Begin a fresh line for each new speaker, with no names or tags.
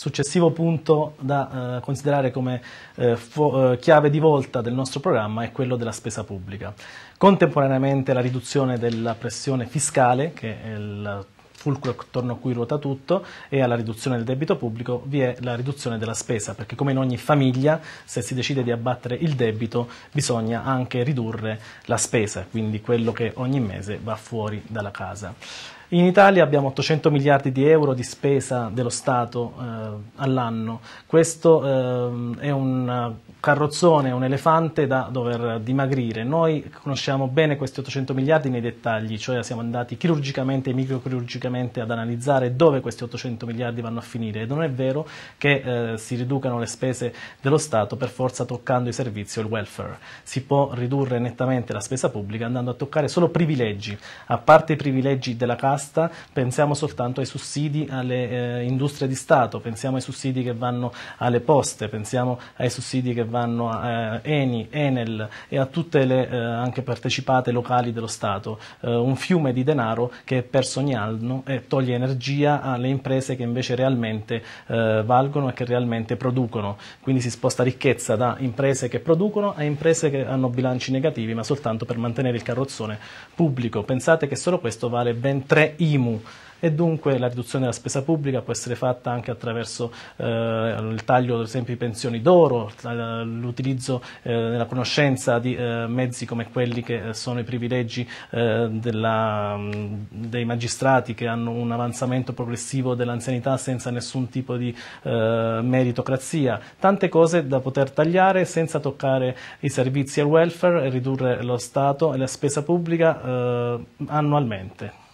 Successivo punto da eh, considerare come eh, eh, chiave di volta del nostro programma è quello della spesa pubblica. Contemporaneamente la riduzione della pressione fiscale, che è il fulcro attorno a cui ruota tutto e alla riduzione del debito pubblico vi è la riduzione della spesa, perché come in ogni famiglia se si decide di abbattere il debito bisogna anche ridurre la spesa, quindi quello che ogni mese va fuori dalla casa. In Italia abbiamo 800 miliardi di euro di spesa dello Stato eh, all'anno. Questo eh, è un carrozzone, un elefante da dover dimagrire. Noi conosciamo bene questi 800 miliardi nei dettagli, cioè siamo andati chirurgicamente e microchirurgicamente ad analizzare dove questi 800 miliardi vanno a finire. E non è vero che eh, si riducano le spese dello Stato per forza toccando i servizi o il welfare. Si può ridurre nettamente la spesa pubblica andando a toccare solo privilegi, a parte i privilegi della casa basta, pensiamo soltanto ai sussidi alle eh, industrie di Stato, pensiamo ai sussidi che vanno alle poste, pensiamo ai sussidi che vanno a eh, Eni, Enel e a tutte le eh, anche partecipate locali dello Stato, eh, un fiume di denaro che è perso ogni anno e toglie energia alle imprese che invece realmente eh, valgono e che realmente producono, quindi si sposta ricchezza da imprese che producono a imprese che hanno bilanci negativi ma soltanto per mantenere il carrozzone pubblico, pensate che solo questo vale ben 3 IMU e dunque la riduzione della spesa pubblica può essere fatta anche attraverso eh, il taglio ad esempio di pensioni d'oro, l'utilizzo eh, nella conoscenza di eh, mezzi come quelli che eh, sono i privilegi eh, della, dei magistrati che hanno un avanzamento progressivo dell'anzianità senza nessun tipo di eh, meritocrazia, tante cose da poter tagliare senza toccare i servizi al welfare e ridurre lo Stato e la spesa pubblica annualmente.